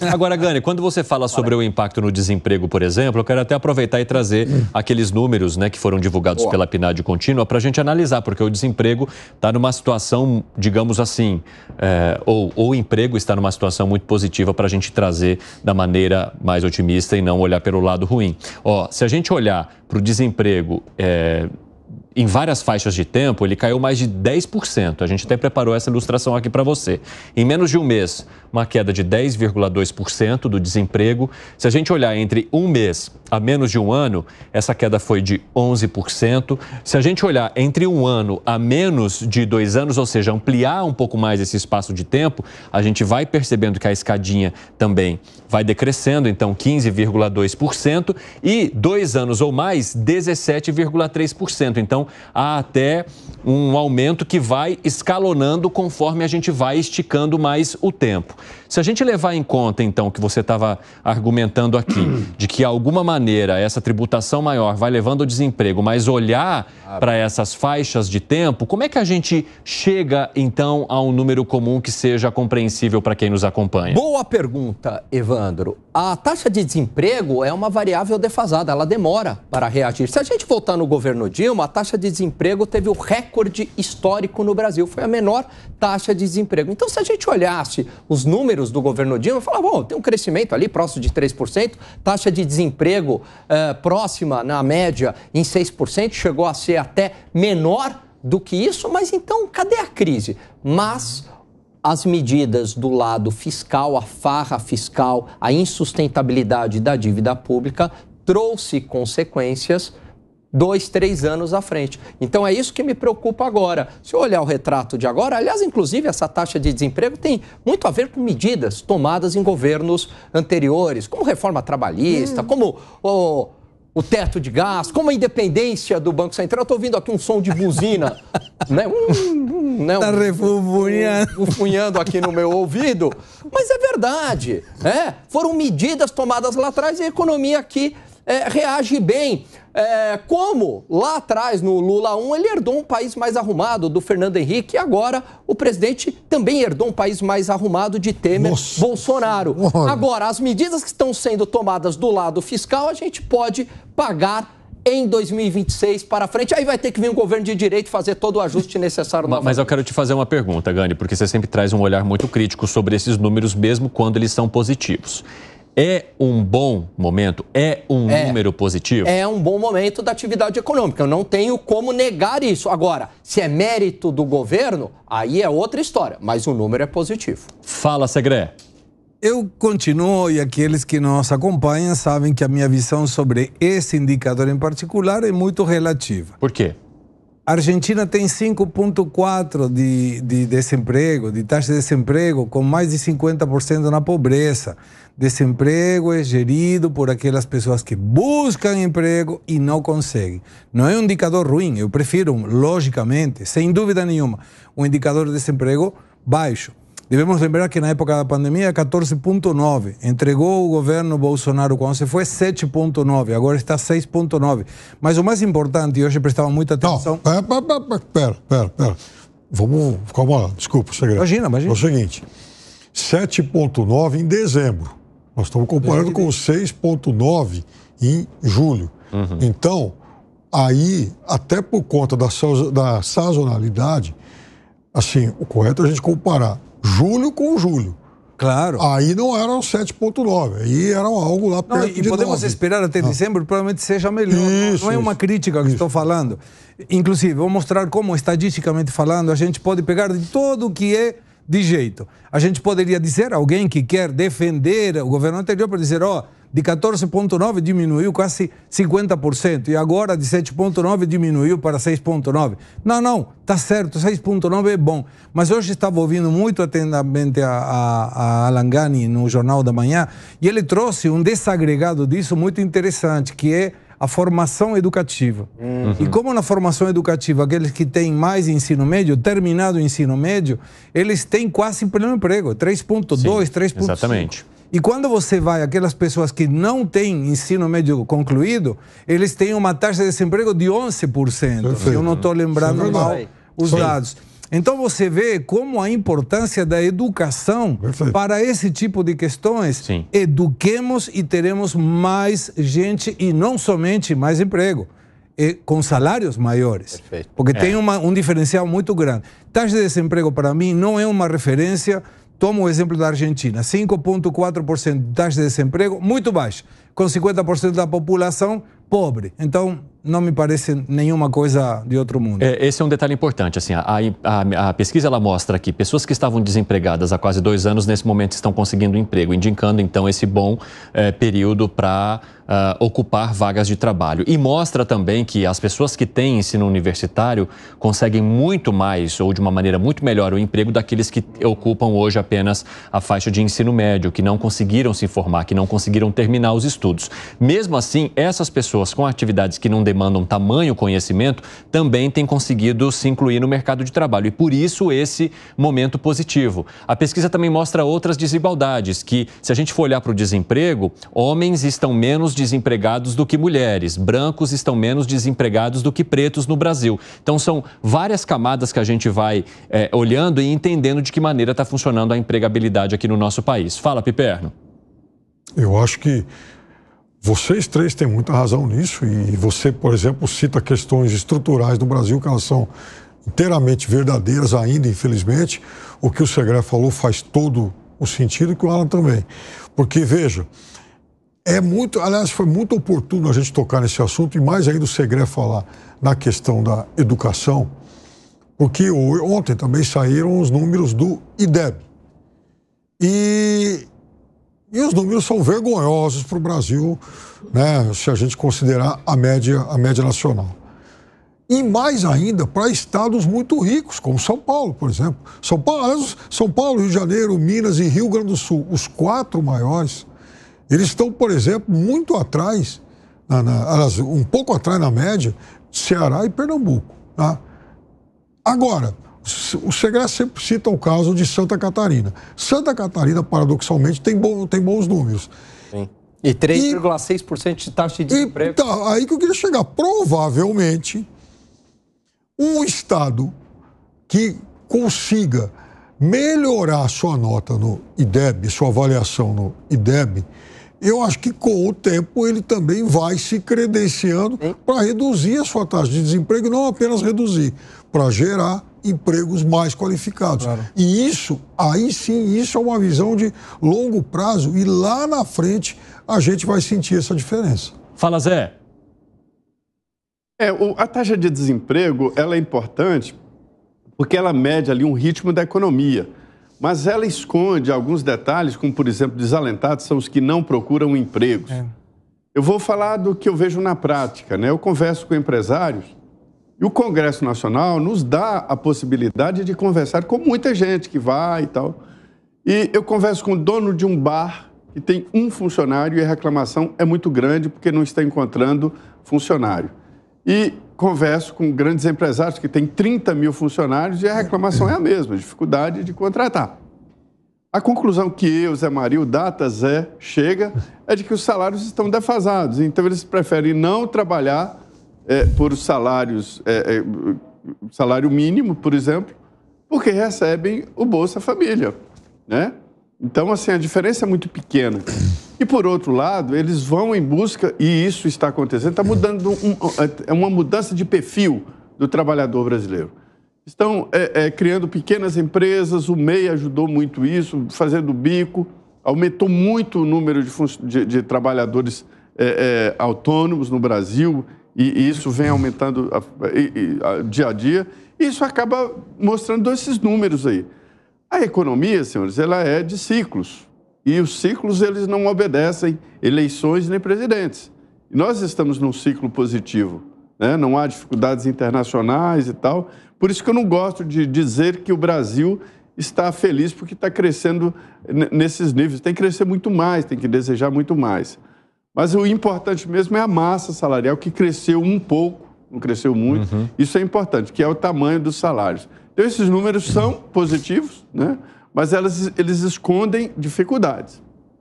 Agora, Gani, quando você fala sobre o impacto no desemprego, por exemplo, eu quero até aproveitar e trazer hum. aqueles números né, que foram divulgados Boa. pela PNAD contínua para a gente analisar, porque o desemprego está numa situação, digamos assim, é, ou, ou o emprego está numa situação muito positiva para a gente trazer da maneira mais otimista e não olhar pelo lado ruim. Ó, se a gente olhar para o desemprego. É, em várias faixas de tempo, ele caiu mais de 10%. A gente até preparou essa ilustração aqui para você. Em menos de um mês, uma queda de 10,2% do desemprego. Se a gente olhar entre um mês a menos de um ano, essa queda foi de 11%. Se a gente olhar entre um ano a menos de dois anos, ou seja, ampliar um pouco mais esse espaço de tempo, a gente vai percebendo que a escadinha também vai decrescendo, então 15,2%. E dois anos ou mais, 17,3%. Então, então, há até um aumento que vai escalonando conforme a gente vai esticando mais o tempo. Se a gente levar em conta, então, o que você estava argumentando aqui, de que, de alguma maneira, essa tributação maior vai levando ao desemprego, mas olhar ah, para essas faixas de tempo, como é que a gente chega, então, a um número comum que seja compreensível para quem nos acompanha? Boa pergunta, Evandro. A taxa de desemprego é uma variável defasada, ela demora para reagir. Se a gente voltar no governo Dilma, a taxa taxa de desemprego teve o recorde histórico no Brasil. Foi a menor taxa de desemprego. Então, se a gente olhasse os números do governo Dilma, falava, bom, tem um crescimento ali próximo de 3%, taxa de desemprego eh, próxima, na média, em 6%, chegou a ser até menor do que isso, mas então cadê a crise? Mas as medidas do lado fiscal, a farra fiscal, a insustentabilidade da dívida pública trouxe consequências dois, três anos à frente. Então é isso que me preocupa agora. Se eu olhar o retrato de agora, aliás, inclusive essa taxa de desemprego tem muito a ver com medidas tomadas em governos anteriores, como reforma trabalhista, hum. como o, o, teto de gás, como a independência do Banco Central. Estou ouvindo aqui um som de buzina, né? Um, um, né? tá refunfunhando aqui no meu ouvido. Mas é verdade, né? Foram medidas tomadas lá atrás e a economia aqui é, reage bem. É, como lá atrás, no Lula 1, ele herdou um país mais arrumado do Fernando Henrique, e agora o presidente também herdou um país mais arrumado de Temer Nossa. Bolsonaro. Agora, as medidas que estão sendo tomadas do lado fiscal, a gente pode pagar em 2026 para frente. Aí vai ter que vir um governo de direito fazer todo o ajuste necessário. Mas, mas eu quero te fazer uma pergunta, Gani, porque você sempre traz um olhar muito crítico sobre esses números, mesmo quando eles são positivos. É um bom momento? É um é, número positivo? É um bom momento da atividade econômica. Eu não tenho como negar isso. Agora, se é mérito do governo, aí é outra história. Mas o número é positivo. Fala, Segré. Eu continuo, e aqueles que nos acompanham sabem que a minha visão sobre esse indicador em particular é muito relativa. Por quê? A Argentina tem 5,4% de, de desemprego, de taxa de desemprego, com mais de 50% na pobreza. Desemprego é gerido por aquelas pessoas que buscam emprego e não conseguem. Não é um indicador ruim, eu prefiro, logicamente, sem dúvida nenhuma, um indicador de desemprego baixo. Devemos lembrar que na época da pandemia 14,9. Entregou o governo Bolsonaro quando você foi 7,9. Agora está 6,9. Mas o mais importante, e hoje prestava muita atenção. É, pera, pera, pera. Vamos. Calma lá, desculpa, segredo. Imagina, imagina. É o seguinte: 7,9 em dezembro. Nós estamos comparando com 6,9 em julho. Uhum. Então, aí, até por conta da, da sazonalidade, assim, o correto é a gente comparar julho com julho. Claro. Aí não eram 7,9, aí eram algo lá perto não, e de podemos 9. esperar até ah. dezembro, provavelmente seja melhor. Isso, não é uma crítica isso. que estou falando. Inclusive, vou mostrar como, estadisticamente falando, a gente pode pegar de todo o que é de jeito. A gente poderia dizer, alguém que quer defender o governo anterior, para dizer, ó. Oh, de 14,9% diminuiu quase 50%, e agora de 7,9% diminuiu para 6,9%. Não, não, tá certo, 6,9% é bom. Mas hoje estava ouvindo muito atentamente a, a, a Alangani no Jornal da Manhã, e ele trouxe um desagregado disso muito interessante, que é a formação educativa. Uhum. E como na formação educativa, aqueles que têm mais ensino médio, terminado o ensino médio, eles têm quase pleno emprego, 3.2, 3.5. Exatamente. 5. E quando você vai aquelas pessoas que não têm ensino médio concluído, eles têm uma taxa de desemprego de 11%. Perfeito. Eu não estou lembrando Sim, é mal os Sim. dados. Então você vê como a importância da educação Perfeito. para esse tipo de questões. Sim. Eduquemos e teremos mais gente e não somente mais emprego com salários maiores. Perfeito. Porque é. tem uma, um diferencial muito grande. Taxa de desemprego, para mim, não é uma referência Toma o exemplo da Argentina: 5,4% de taxa de desemprego, muito baixo, com 50% da população pobre. Então, não me parece nenhuma coisa de outro mundo. É, esse é um detalhe importante. Assim, a, a, a, pesquisa ela mostra que pessoas que estavam desempregadas há quase dois anos, nesse momento, estão conseguindo emprego, indicando então esse bom é, período para uh, ah, ocupar vagas de trabalho. E mostra também que as pessoas que têm ensino universitário conseguem muito mais, ou de uma maneira muito melhor, o emprego daqueles que ocupam hoje apenas a faixa de ensino médio, que não conseguiram se formar, que não conseguiram terminar os estudos. Mesmo assim, essas pessoas com atividades que não demandam tamanho conhecimento também têm conseguido se incluir no mercado de trabalho e por isso esse momento positivo. A pesquisa também mostra outras desigualdades que, se a gente for olhar para o desemprego, homens estão menos desempregados do que mulheres, brancos estão menos desempregados do que pretos no Brasil. Então são várias camadas que a gente vai é, olhando e entendendo de que maneira está funcionando a empregabilidade aqui no nosso país. Fala, Piperno. Eu acho que vocês três têm muita razão nisso e você, por exemplo, cita questões estruturais do Brasil que elas são inteiramente verdadeiras ainda, infelizmente. O que o Segre falou faz todo o sentido e que o Alan também. Porque, veja, é muito, aliás, foi muito oportuno a gente tocar nesse assunto e mais ainda o Segre falar na questão da educação, porque ontem também saíram os números do IDEB. E e os números são vergonhosos para o Brasil, né, se a gente considerar a média, a média nacional. E mais ainda para estados muito ricos, como São Paulo, por exemplo. São Paulo, São Paulo, Rio de Janeiro, Minas e Rio Grande do Sul, os quatro maiores, eles estão, por exemplo, muito atrás, na, na, um pouco atrás na média, Ceará e Pernambuco. Tá? Agora, o Segre sempre cita o caso de Santa Catarina. Santa Catarina, paradoxalmente, tem, bom, tem bons números. Sim. E 3,6% de taxa de então, desemprego. tá, aí que eu queria chegar. Provavelmente, um Estado que consiga melhorar sua nota no IDEB, sua avaliação no IDEB, eu acho que com o tempo ele também vai se credenciando para reduzir a sua taxa de desemprego, não apenas reduzir, para gerar empregos mais qualificados. Claro. E isso, aí sim, isso é uma visão de longo prazo e lá na frente a gente vai sentir essa diferença. Fala, Zé. É, a taxa de desemprego ela é importante porque ela mede ali um ritmo da economia, mas ela esconde alguns detalhes, como por exemplo desalentados são os que não procuram empregos. É. Eu vou falar do que eu vejo na prática, né? Eu converso com empresários e o Congresso Nacional nos dá a possibilidade de conversar com muita gente que vai e tal. E eu converso com o dono de um bar que tem um funcionário e a reclamação é muito grande porque não está encontrando funcionário. E converso com grandes empresários que têm 30 mil funcionários e a reclamação é a mesma, a dificuldade de contratar. A conclusão que eu, Zé Maria, o Data Zé, chega é de que os salários estão defasados. Então, eles preferem não trabalhar é, por salários, é, é, salário mínimo, por exemplo, porque recebem o Bolsa Família, né? Então, assim, a diferença é muito pequena. E, por outro lado, eles vão em busca, e isso está acontecendo, está mudando, um, é uma mudança de perfil do trabalhador brasileiro. Estão é, é, criando pequenas empresas, o MEI ajudou muito isso, fazendo bico, aumentou muito o número de, de, de trabalhadores é, é autônomos no Brasil, e, isso vem aumentando dia a dia, isso acaba mostrando esses números aí. A economia, senhores, ela é de ciclos. E os ciclos, eles não obedecem eleições nem presidentes. E nós estamos num ciclo positivo. Né? Não há dificuldades internacionais e tal. Por isso que eu não gosto de dizer que o Brasil está feliz porque está crescendo nesses níveis. Tem que crescer muito mais, tem que desejar muito mais. Mas o importante mesmo é a massa salarial, que cresceu um pouco, não cresceu muito. Uhum. Isso é importante, que é o tamanho dos salários. Então, esses números são positivos, né? mas elas, eles escondem dificuldades.